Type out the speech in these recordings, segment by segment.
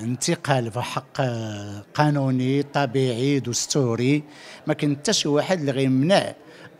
الانتقال في فحق قانوني طبيعي دستوري ما كان حتى شي واحد اللي غيمنع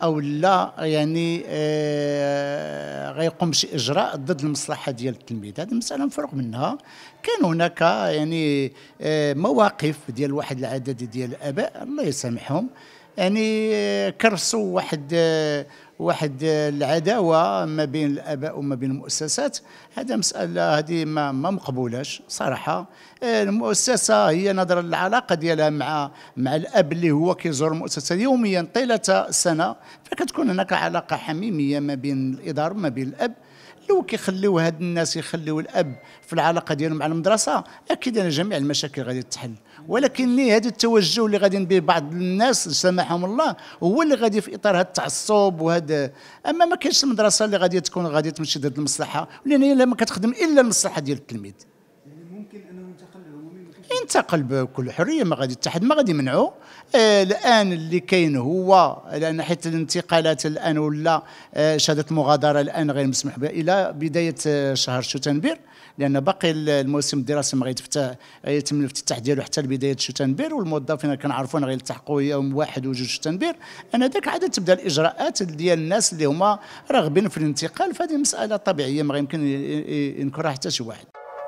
او لا يعني آه، غيقوم بشي اجراء ضد المصلحه ديال التلميذ هذه المساله مفروغ منها كان هناك يعني آه، مواقف ديال واحد العدد ديال الاباء الله يسامحهم يعني كرسوا واحد آه، واحد العداوه ما بين الاباء وما بين المؤسسات هذا مساله هذه ما, ما مقبولاش صراحه المؤسسه هي نظرا للعلاقه ديالها مع مع الاب اللي هو كيزور المؤسسه يوميا طيله السنه فكتكون هناك علاقه حميميه ما بين الاداره وما بين الاب لو كيخليو هاد الناس يخليو الاب في العلاقه ديالهم مع المدرسه اكيد ان جميع المشاكل غادي تحل ولكن هذا التوجه اللي غادي به بعض الناس سامحهم الله هو اللي غادي في اطار هاد التعصب وهاد غاد اما ما كاينش المدرسه اللي غادي تكون غادي تمشي ضد المصلحه لان هي ما كتخدم الا المصلحه ديال التلميذ ينتقل بكل حريه ما غادي الاتحاد ما غادي يمنعو آه، الان اللي كاين هو لان حيت الانتقالات الان ولا آه، شهاده المغادره الان غير مسموح بها الى بدايه آه، شهر شو لان باقي الموسم الدراسي ما غيتفتح يتم الافتتاح ديالو حتى لبدايه شو والموظفين كنعرفون غيلتحقوا يوم واحد وجوج شو انا ذاك عاد تبدا الاجراءات ديال الناس اللي هما راغبين في الانتقال فهذه مساله طبيعيه ما يمكن ينكرها حتى شي واحد